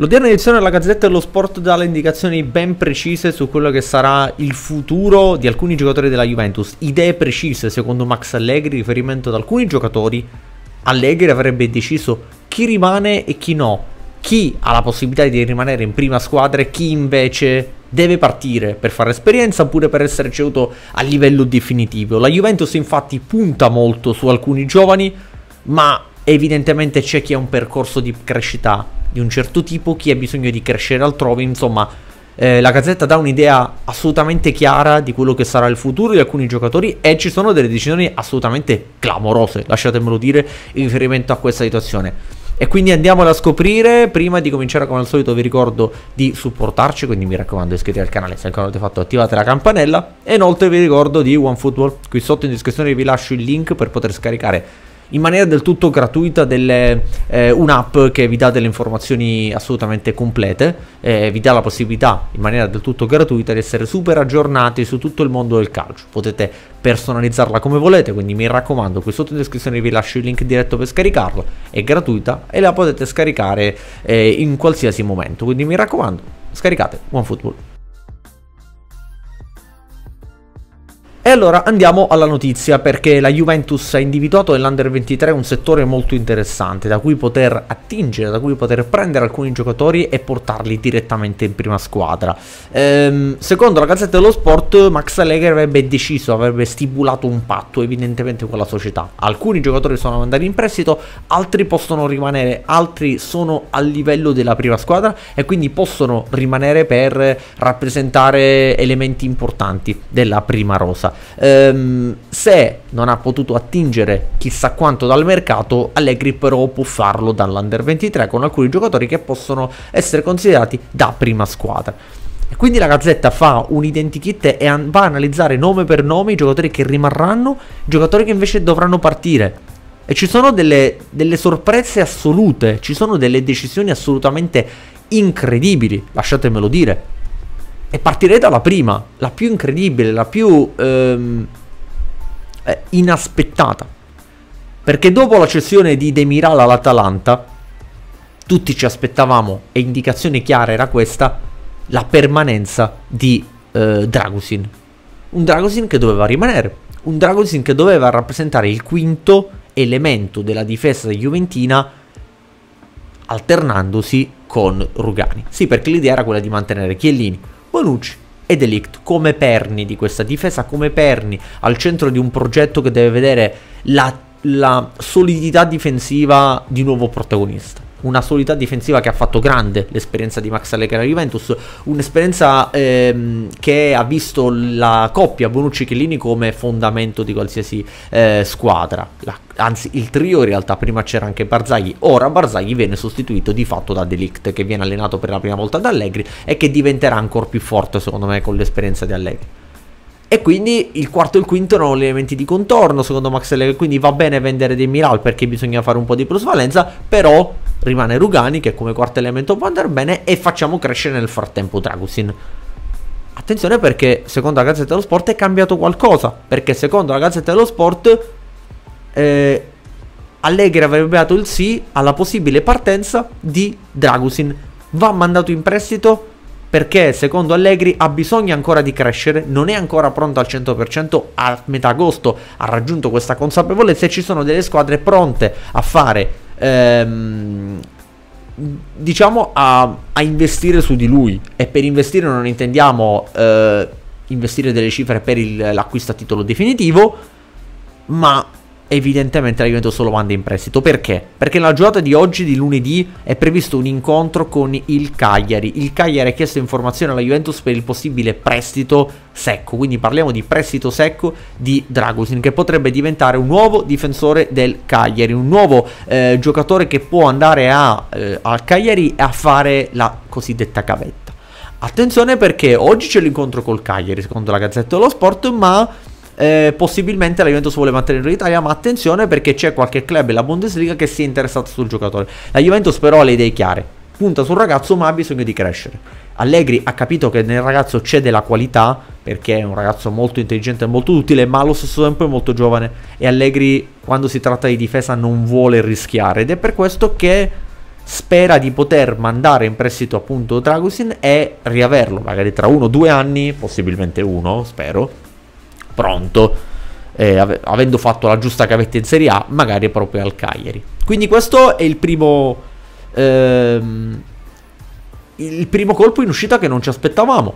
L'odierna edizione della Gazzetta dello Sport dà le indicazioni ben precise su quello che sarà il futuro di alcuni giocatori della Juventus. Idee precise, secondo Max Allegri, riferimento ad alcuni giocatori. Allegri avrebbe deciso chi rimane e chi no, chi ha la possibilità di rimanere in prima squadra e chi invece deve partire per fare esperienza oppure per essere ceduto a livello definitivo. La Juventus infatti punta molto su alcuni giovani, ma evidentemente c'è chi ha un percorso di crescita di un certo tipo, chi ha bisogno di crescere altrove, insomma eh, la gazzetta dà un'idea assolutamente chiara di quello che sarà il futuro di alcuni giocatori e ci sono delle decisioni assolutamente clamorose, lasciatemelo dire, in riferimento a questa situazione. E quindi andiamola a scoprire. Prima di cominciare, come al solito, vi ricordo di supportarci. Quindi mi raccomando, iscrivetevi al canale se ancora non l'avete fatto, attivate la campanella. E inoltre vi ricordo di OneFootball. Qui sotto in descrizione vi lascio il link per poter scaricare in maniera del tutto gratuita delle, eh, un'app che vi dà delle informazioni assolutamente complete, eh, vi dà la possibilità in maniera del tutto gratuita di essere super aggiornati su tutto il mondo del calcio. Potete personalizzarla come volete, quindi mi raccomando, qui sotto in descrizione vi lascio il link diretto per scaricarla, è gratuita e la potete scaricare eh, in qualsiasi momento, quindi mi raccomando, scaricate OneFootball. E allora andiamo alla notizia perché la Juventus ha individuato nell'Under 23 un settore molto interessante da cui poter attingere, da cui poter prendere alcuni giocatori e portarli direttamente in prima squadra. Ehm, secondo la Gazzetta dello Sport, Max Allegri avrebbe deciso, avrebbe stipulato un patto evidentemente con la società. Alcuni giocatori sono andati in prestito, altri possono rimanere, altri sono a livello della prima squadra e quindi possono rimanere per rappresentare elementi importanti della prima rosa ehm, se non ha potuto attingere chissà quanto dal mercato, Allegri però può farlo dall'Under 23 con alcuni giocatori che possono essere considerati da prima squadra. E Quindi la Gazzetta fa un identikit e an- va a analizzare nome per nome i giocatori che rimarranno, i giocatori che invece dovranno partire. E ci sono delle, delle sorprese assolute, ci sono delle decisioni assolutamente incredibili, lasciatemelo dire. E partirei dalla prima, la più incredibile, la più ehm, eh, inaspettata. Perché dopo la cessione di Demiral all'Atalanta, tutti ci aspettavamo, e indicazione chiara era questa, la permanenza di eh, Dragusin. Un Dragusin che doveva rimanere, un Dragusin che doveva rappresentare il quinto elemento della difesa juventina alternandosi con Rugani. Sì, perché l'idea era quella di mantenere Chiellini Bonucci e Delict come perni di questa difesa, come perni al centro di un progetto che deve vedere la, la solidità difensiva di nuovo protagonista una solidità difensiva che ha fatto grande l'esperienza di Max Allegri alla Juventus, un'esperienza ehm, che ha visto la coppia Bonucci-Chiellini come fondamento di qualsiasi eh, squadra, la, anzi il trio in realtà prima c'era anche Barzagli, ora Barzagli viene sostituito di fatto da Delict che viene allenato per la prima volta da Allegri e che diventerà ancora più forte secondo me con l'esperienza di Allegri. E quindi il quarto e il quinto erano gli elementi di contorno, secondo Max Allegri. Quindi va bene vendere dei Miral perché bisogna fare un po' di plusvalenza, però rimane Rugani che come quarto elemento può andare bene e facciamo crescere nel frattempo Dragusin. Attenzione perché secondo la Gazzetta dello Sport è cambiato qualcosa, perché secondo la Gazzetta dello Sport eh, Allegri avrebbe dato il sì alla possibile partenza di Dragusin. Va mandato in prestito perché secondo Allegri ha bisogno ancora di crescere, non è ancora pronto al 100%, a metà agosto ha raggiunto questa consapevolezza e ci sono delle squadre pronte a fare ehm, diciamo a, a, investire su di lui e per investire non intendiamo eh, investire delle cifre per il, l'acquisto a titolo definitivo ma evidentemente la Juventus lo manda in prestito. Perché? Perché nella giornata di oggi, di lunedì, è previsto un incontro con il Cagliari. Il Cagliari ha chiesto informazioni alla Juventus per il possibile prestito secco. Quindi parliamo di prestito secco di Dragusin, che potrebbe diventare un nuovo difensore del Cagliari, un nuovo eh, giocatore che può andare a, eh, al Cagliari a fare la cosiddetta cavetta. Attenzione perché oggi c'è l'incontro col Cagliari, secondo la Gazzetta dello Sport, ma eh, possibilmente la Juventus vuole mantenere in Italia, ma attenzione perché c'è qualche club la Bundesliga che si è interessata sul giocatore. La Juventus però ha le idee chiare, punta sul ragazzo ma ha bisogno di crescere. Allegri ha capito che nel ragazzo c'è della qualità, perché è un ragazzo molto intelligente e molto utile, ma allo stesso tempo è molto giovane e Allegri quando si tratta di difesa non vuole rischiare ed è per questo che spera di poter mandare in prestito appunto Dragusin e riaverlo magari tra uno o due anni, possibilmente uno, spero, pronto, eh, av- avendo fatto la giusta cavetta in Serie A, magari proprio al Cagliari. Quindi questo è il primo, ehm, il primo colpo in uscita che non ci aspettavamo,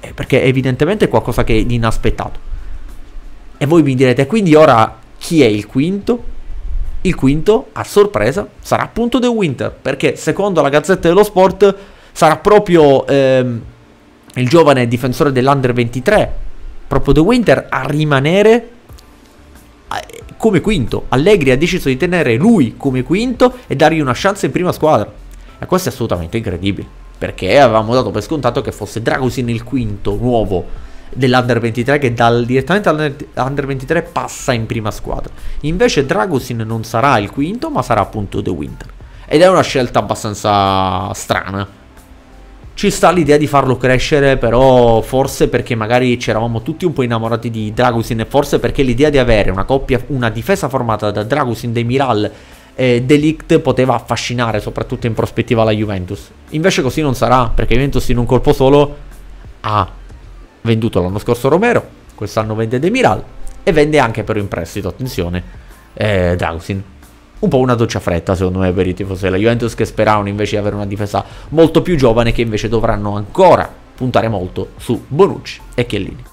eh, perché evidentemente è qualcosa che è inaspettato. E voi mi direte, quindi ora chi è il quinto? Il quinto, a sorpresa, sarà appunto The Winter, perché secondo la Gazzetta dello Sport sarà proprio ehm, il giovane difensore dell'Under 23 proprio De Winter a rimanere eh, come quinto. Allegri ha deciso di tenere lui come quinto e dargli una chance in prima squadra. E questo è assolutamente incredibile, perché avevamo dato per scontato che fosse Dragosin il quinto nuovo dell'Under 23 che dal, direttamente all'Under 23 passa in prima squadra. Invece Dragosin non sarà il quinto, ma sarà appunto The Winter. Ed è una scelta abbastanza strana, ci sta l'idea di farlo crescere, però forse perché magari c'eravamo tutti un po' innamorati di Dragusin e forse perché l'idea di avere una coppia, una difesa formata da Dragusin, De Miral e Delict poteva affascinare soprattutto in prospettiva la Juventus. Invece così non sarà, perché Juventus in un colpo solo ha venduto l'anno scorso Romero, quest'anno vende De Miral e vende anche però in prestito, attenzione, eh, Dragusin un po' una doccia fredda secondo me per i tifosi della Juventus che speravano invece di avere una difesa molto più giovane che invece dovranno ancora puntare molto su Bonucci e Chiellini.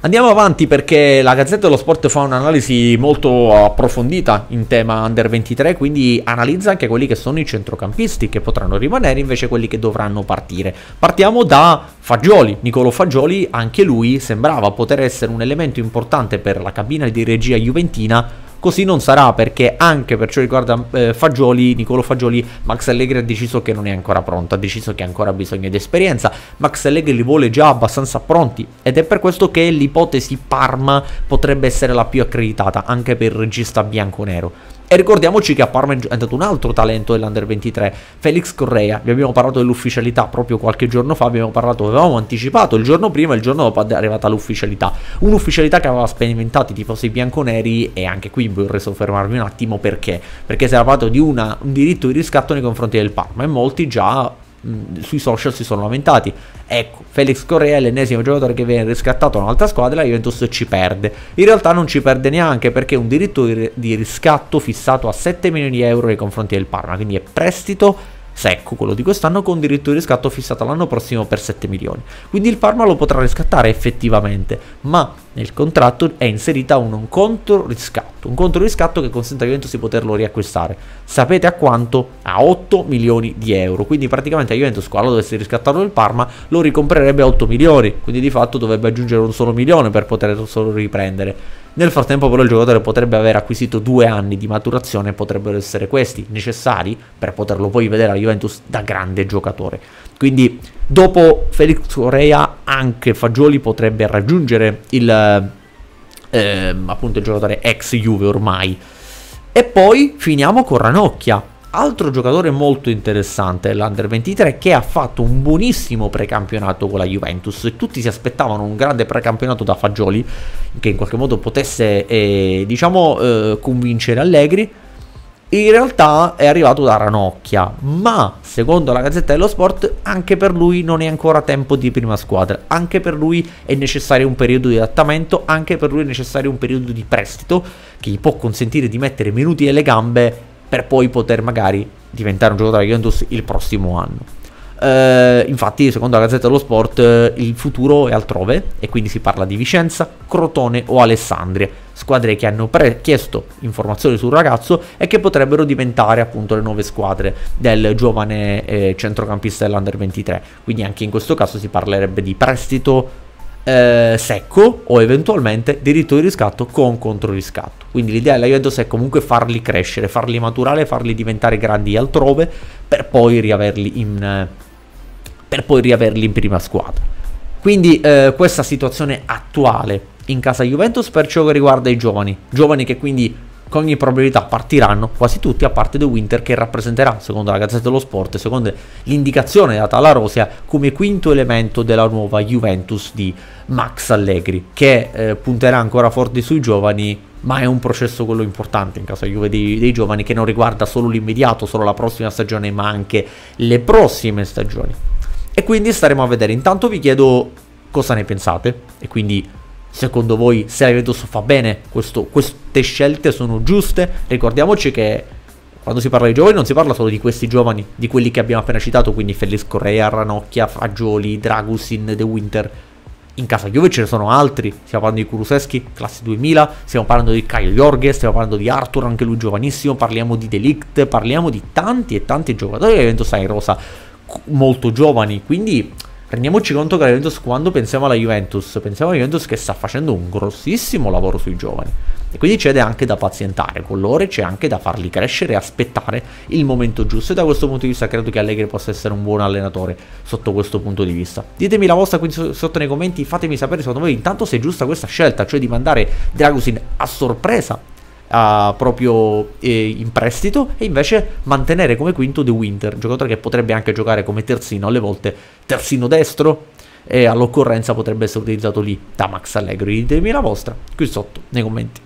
Andiamo avanti perché la Gazzetta dello Sport fa un'analisi molto approfondita in tema Under 23, quindi analizza anche quelli che sono i centrocampisti che potranno rimanere, invece quelli che dovranno partire. Partiamo da Fagioli, Nicolo Fagioli, anche lui sembrava poter essere un elemento importante per la cabina di regia juventina Così non sarà perché anche per ciò riguarda eh, Fagioli, Nicolo Fagioli, Max Allegri ha deciso che non è ancora pronto, ha deciso che ha ancora bisogno di esperienza. Max Allegri li vuole già abbastanza pronti ed è per questo che l'ipotesi Parma potrebbe essere la più accreditata anche per il regista bianco-nero. E ricordiamoci che a Parma è andato un altro talento dell'Under 23, Felix Correa. Vi abbiamo parlato dell'ufficialità proprio qualche giorno fa, abbiamo parlato, avevamo anticipato il giorno prima e il giorno dopo è arrivata l'ufficialità. Un'ufficialità che aveva sperimentato i tifosi bianconeri e anche qui vorrei soffermarmi un attimo perché. Perché si era parlato di una, un diritto di riscatto nei confronti del Parma e molti già Mm, sui social si sono lamentati. Ecco, Felix Correa è l'ennesimo giocatore che viene riscattato da un'altra squadra, la Juventus ci perde. In realtà non ci perde neanche perché è un diritto di riscatto fissato a 7 milioni di euro nei confronti del Parma, quindi è prestito secco quello di quest'anno con diritto di riscatto fissato l'anno prossimo per 7 milioni. Quindi il Parma lo potrà riscattare effettivamente, ma nel contratto è inserita un contro riscatto, un contro riscatto che consente a Juventus di poterlo riacquistare. Sapete a quanto? A 8 milioni di euro, quindi praticamente a Juventus quando dovesse riscattarlo il Parma lo ricomprerebbe a 8 milioni, quindi di fatto dovrebbe aggiungere un solo milione per poterlo solo riprendere. Nel frattempo però il giocatore potrebbe aver acquisito due anni di maturazione, potrebbero essere questi necessari per poterlo poi vedere a Juventus da grande giocatore. Quindi Dopo Felix Correa anche Fagioli potrebbe raggiungere il, eh, appunto il giocatore ex Juve ormai. E poi finiamo con Ranocchia, altro giocatore molto interessante l'Under 23 che ha fatto un buonissimo precampionato con la Juventus tutti si aspettavano un grande precampionato da Fagioli che in qualche modo potesse eh, diciamo eh, convincere Allegri in realtà è arrivato da Ranocchia, ma secondo la Gazzetta dello Sport anche per lui non è ancora tempo di prima squadra, anche per lui è necessario un periodo di adattamento, anche per lui è necessario un periodo di prestito che gli può consentire di mettere minuti alle gambe per poi poter magari diventare un giocatore della Juventus il prossimo anno. Eh, infatti, secondo la Gazzetta dello Sport, eh, il futuro è altrove e quindi si parla di Vicenza, Crotone o Alessandria, squadre che hanno pre- chiesto informazioni sul ragazzo e che potrebbero diventare appunto le nuove squadre del giovane eh, centrocampista dell'Under 23. Quindi anche in questo caso si parlerebbe di prestito eh, secco o eventualmente diritto di riscatto con controriscatto. Quindi l'idea della Juventus è comunque farli crescere, farli maturare, farli diventare grandi altrove per poi riaverli in eh, per poi riaverli in prima squadra. Quindi eh, questa situazione attuale in casa Juventus per ciò che riguarda i giovani, giovani che quindi con ogni probabilità partiranno quasi tutti a parte The Winter che rappresenterà secondo la Gazzetta dello Sport e secondo l'indicazione data alla Rosia come quinto elemento della nuova Juventus di Max Allegri che eh, punterà ancora forte sui giovani ma è un processo quello importante in casa Juve dei, dei giovani che non riguarda solo l'immediato, solo la prossima stagione ma anche le prossime stagioni. E quindi staremo a vedere. Intanto vi chiedo cosa ne pensate. E quindi secondo voi se la Juventus fa bene, questo, queste scelte sono giuste. Ricordiamoci che quando si parla di giovani non si parla solo di questi giovani, di quelli che abbiamo appena citato, quindi Feliz Correa, Ranocchia, Fagioli, Dragusin, The Winter. In casa Juve ce ne sono altri, stiamo parlando di Kuruseschi, classe 2000, stiamo parlando di Caio Jorge, stiamo parlando di Arthur, anche lui giovanissimo, parliamo di Delict, parliamo di tanti e tanti giocatori che Juventus ha rosa molto giovani, quindi rendiamoci conto che la Juventus quando pensiamo alla Juventus, pensiamo alla Juventus che sta facendo un grossissimo lavoro sui giovani e quindi c'è anche da pazientare con loro c'è anche da farli crescere e aspettare il momento giusto e da questo punto di vista credo che Allegri possa essere un buon allenatore sotto questo punto di vista ditemi la vostra qui sotto nei commenti fatemi sapere secondo voi intanto se è giusta questa scelta cioè di mandare Dragusin a sorpresa uh, proprio eh, in prestito e invece mantenere come quinto De Winter, giocatore che potrebbe anche giocare come terzino alle volte, terzino destro e all'occorrenza potrebbe essere utilizzato lì da Max Allegri. Ditemi la vostra qui sotto nei commenti.